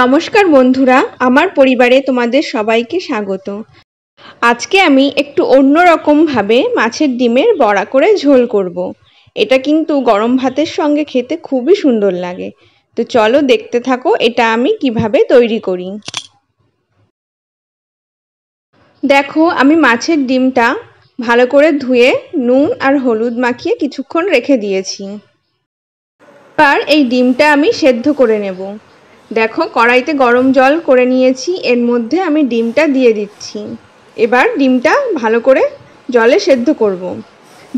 নমস্কার বন্ধুরা আমার পরিবারে তোমাদের সবাইকে স্বাগত আজকে আমি একটু অন্যরকমভাবে মাছের ডিমের বড়া করে ঝোল করব। এটা কিন্তু গরম ভাতের সঙ্গে খেতে খুবই সুন্দর লাগে তো চলো দেখতে থাকো এটা আমি কিভাবে তৈরি করি দেখো আমি মাছের ডিমটা ভালো করে ধুয়ে নুন আর হলুদ মাখিয়ে কিছুক্ষণ রেখে দিয়েছি এবার এই ডিমটা আমি সেদ্ধ করে নেবো দেখো কড়াইতে গরম জল করে নিয়েছি এর মধ্যে আমি ডিমটা দিয়ে দিচ্ছি এবার ডিমটা ভালো করে জলে সেদ্ধ করব।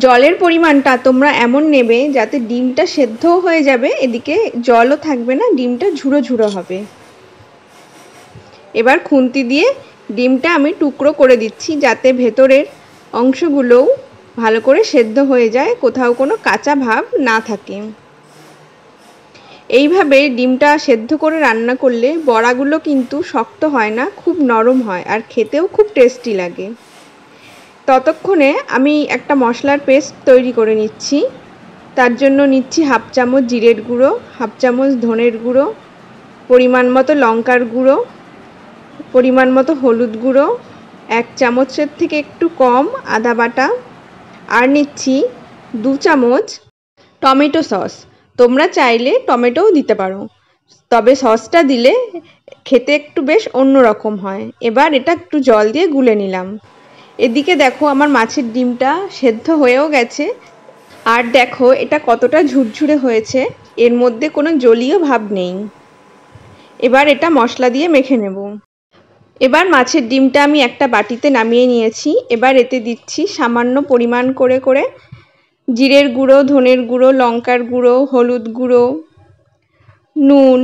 জলের পরিমাণটা তোমরা এমন নেবে যাতে ডিমটা সেদ্ধও হয়ে যাবে এদিকে জলও থাকবে না ডিমটা ঝুড়ো ঝুড়ো হবে এবার খুন্তি দিয়ে ডিমটা আমি টুকরো করে দিচ্ছি যাতে ভেতরের অংশগুলোও ভালো করে সেদ্ধ হয়ে যায় কোথাও কোনো কাঁচা ভাব না থাকে এইভাবে ডিমটা সেদ্ধ করে রান্না করলে বড়াগুলো কিন্তু শক্ত হয় না খুব নরম হয় আর খেতেও খুব টেস্টি লাগে ততক্ষণে আমি একটা মশলার পেস্ট তৈরি করে নিচ্ছি তার জন্য নিচ্ছি হাফ চামচ জিরের গুঁড়ো হাফ চামচ ধনের গুঁড়ো পরিমাণ মতো লঙ্কার গুঁড়ো পরিমাণ মতো হলুদ গুঁড়ো এক চামচের থেকে একটু কম আদা বাটা আর নিচ্ছি দু চামচ টমেটো সস তোমরা চাইলে টমেটোও দিতে পারো তবে সসটা দিলে খেতে একটু বেশ অন্যরকম হয় এবার এটা একটু জল দিয়ে গুলে নিলাম এদিকে দেখো আমার মাছের ডিমটা সেদ্ধ হয়েও গেছে আর দেখো এটা কতটা ঝুরঝুরে হয়েছে এর মধ্যে কোনো জলীয় ভাব নেই এবার এটা মশলা দিয়ে মেখে নেব এবার মাছের ডিমটা আমি একটা বাটিতে নামিয়ে নিয়েছি এবার এতে দিচ্ছি সামান্য পরিমাণ করে করে জিরের গুঁড়ো ধনের গুঁড়ো লঙ্কার গুঁড়ো হলুদ গুঁড়ো নুন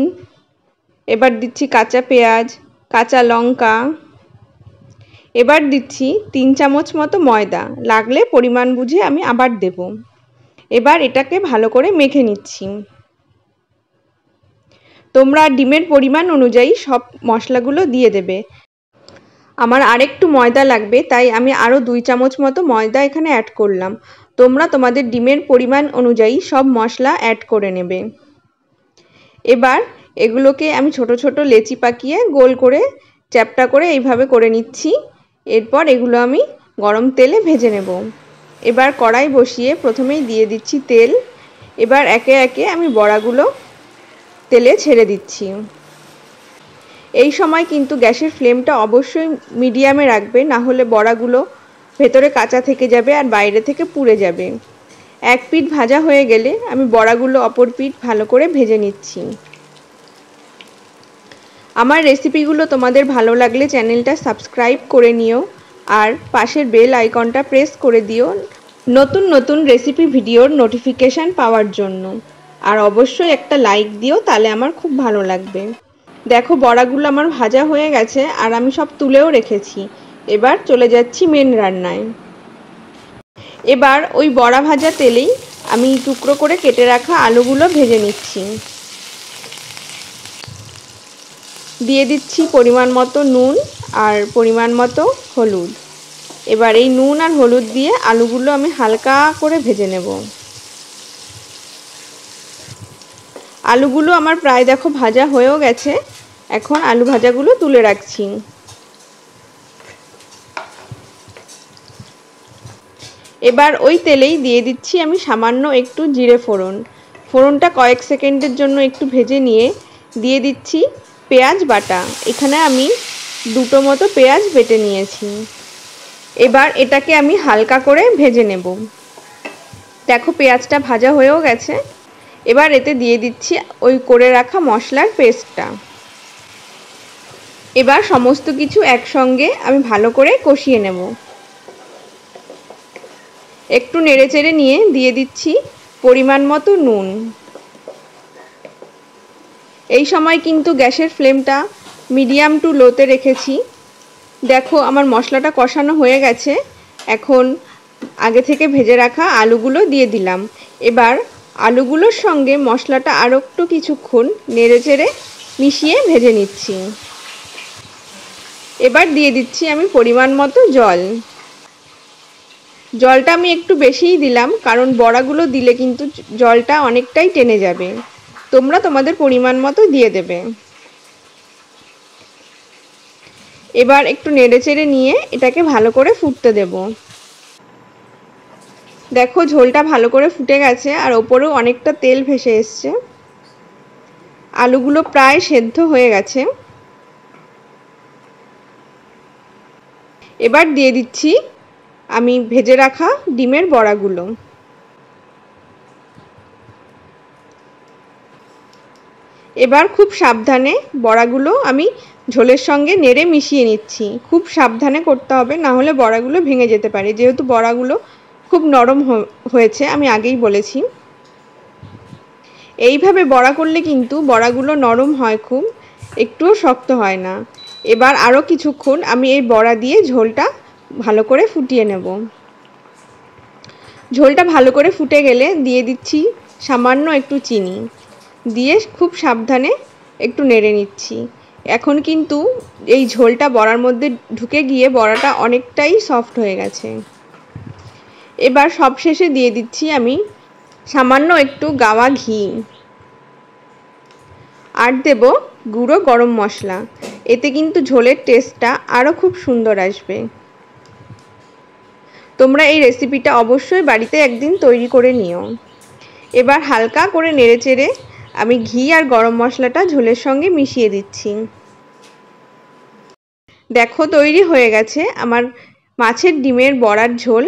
এবার দিচ্ছি কাঁচা পেঁয়াজ কাঁচা লঙ্কা এবার দিচ্ছি তিন চামচ মতো ময়দা লাগলে পরিমাণ বুঝে আমি আবার দেব এবার এটাকে ভালো করে মেখে নিচ্ছি তোমরা ডিমের পরিমাণ অনুযায়ী সব মশলাগুলো দিয়ে দেবে আমার আরেকটু ময়দা লাগবে তাই আমি আরও দুই চামচ মতো ময়দা এখানে অ্যাড করলাম তোমরা তোমাদের ডিমের পরিমাণ অনুযায়ী সব মশলা অ্যাড করে নেবে এবার এগুলোকে আমি ছোট ছোট লেচি পাকিয়ে গোল করে চ্যাপটা করে এইভাবে করে নিচ্ছি এরপর এগুলো আমি গরম তেলে ভেজে নেব এবার কড়াই বসিয়ে প্রথমেই দিয়ে দিচ্ছি তেল এবার একে একে আমি বড়াগুলো তেলে ছেড়ে দিচ্ছি এই সময় কিন্তু গ্যাসের ফ্লেমটা অবশ্যই মিডিয়ামে রাখবে না হলে বড়াগুলো ভেতরে কাঁচা থেকে যাবে আর বাইরে থেকে পুড়ে যাবে এক পিঠ ভাজা হয়ে গেলে আমি বড়াগুলো অপর পিঠ ভালো করে ভেজে নিচ্ছি আমার রেসিপিগুলো তোমাদের ভালো লাগলে চ্যানেলটা সাবস্ক্রাইব করে নিও আর পাশের বেল আইকনটা প্রেস করে দিও নতুন নতুন রেসিপি ভিডিওর নোটিফিকেশান পাওয়ার জন্য আর অবশ্যই একটা লাইক দিও তাহলে আমার খুব ভালো লাগবে দেখো বড়াগুলো আমার ভাজা হয়ে গেছে আর আমি সব তুলেও রেখেছি এবার চলে যাচ্ছি মেন রান্নায় এবার ওই বড়া ভাজা তেলেই আমি টুকরো করে কেটে রাখা আলুগুলো ভেজে নিচ্ছি দিয়ে দিচ্ছি পরিমাণ মতো নুন আর পরিমাণ মতো হলুদ এবার এই নুন আর হলুদ দিয়ে আলুগুলো আমি হালকা করে ভেজে নেব আলুগুলো আমার প্রায় দেখো ভাজা হয়েও গেছে এখন আলু ভাজাগুলো তুলে রাখছি এবার ওই তেলেই দিয়ে দিচ্ছি আমি সামান্য একটু জিরে ফোড়ন ফোড়নটা কয়েক সেকেন্ডের জন্য একটু ভেজে নিয়ে দিয়ে দিচ্ছি পেঁয়াজ বাটা এখানে আমি দুটো মতো পেঁয়াজ বেটে নিয়েছি এবার এটাকে আমি হালকা করে ভেজে নেব দেখো পেঁয়াজটা ভাজা হয়েও গেছে এবার এতে দিয়ে দিচ্ছি ওই করে রাখা মশলার পেস্টটা এবার সমস্ত কিছু একসঙ্গে আমি ভালো করে কষিয়ে নেব একটু নেড়ে চেড়ে নিয়ে দিয়ে দিচ্ছি পরিমাণ মতো নুন এই সময় কিন্তু গ্যাসের ফ্লেমটা মিডিয়াম টু লোতে রেখেছি দেখো আমার মশলাটা কষানো হয়ে গেছে এখন আগে থেকে ভেজে রাখা আলুগুলো দিয়ে দিলাম এবার আলুগুলোর সঙ্গে মশলাটা আরও একটু কিছুক্ষণ নেড়ে চেড়ে মিশিয়ে ভেজে নিচ্ছি এবার দিয়ে দিচ্ছি আমি পরিমাণ মতো জল জলটা আমি একটু বেশিই দিলাম কারণ বড়াগুলো দিলে কিন্তু জলটা অনেকটাই টেনে যাবে তোমরা তোমাদের পরিমাণ মতো দিয়ে দেবে এবার একটু নেড়েচেড়ে নিয়ে এটাকে ভালো করে ফুটতে দেব দেখো ঝোলটা ভালো করে ফুটে গেছে আর ওপরেও অনেকটা তেল ভেসে এসছে আলুগুলো প্রায় সেদ্ধ হয়ে গেছে এবার দিয়ে দিচ্ছি আমি ভেজে রাখা ডিমের বড়াগুলো এবার খুব সাবধানে বড়াগুলো আমি ঝোলের সঙ্গে নেড়ে মিশিয়ে নিচ্ছি খুব সাবধানে করতে হবে না হলে বড়াগুলো ভেঙে যেতে পারে যেহেতু বড়াগুলো খুব নরম হয়েছে আমি আগেই বলেছি এইভাবে বড়া করলে কিন্তু বড়াগুলো নরম হয় খুব একটুও শক্ত হয় না এবার আরও কিছুক্ষণ আমি এই বড়া দিয়ে ঝোলটা ভালো করে ফুটিয়ে নেব ঝোলটা ভালো করে ফুটে গেলে দিয়ে দিচ্ছি সামান্য একটু চিনি দিয়ে খুব সাবধানে একটু নেড়ে নিচ্ছি এখন কিন্তু এই ঝোলটা বড়ার মধ্যে ঢুকে গিয়ে বড়াটা অনেকটাই সফট হয়ে গেছে এবার সব শেষে দিয়ে দিচ্ছি আমি সামান্য একটু গাওয়া ঘি আর দেব গুঁড়ো গরম মশলা এতে কিন্তু ঝোলের টেস্টটা আরও খুব সুন্দর আসবে তোমরা এই রেসিপিটা অবশ্যই বাড়িতে একদিন তৈরি করে নিও এবার হালকা করে নেড়ে চেড়ে আমি ঘি আর গরম মশলাটা ঝোলের সঙ্গে মিশিয়ে দিচ্ছি দেখো তৈরি হয়ে গেছে আমার মাছের ডিমের বড়ার ঝোল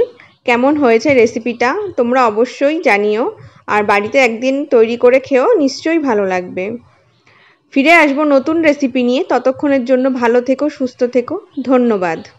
কেমন হয়েছে রেসিপিটা তোমরা অবশ্যই জানিও আর বাড়িতে একদিন তৈরি করে খেও নিশ্চয়ই ভালো লাগবে ফিরে আসবো নতুন রেসিপি নিয়ে ততক্ষণের জন্য ভালো থেকো সুস্থ থেকো ধন্যবাদ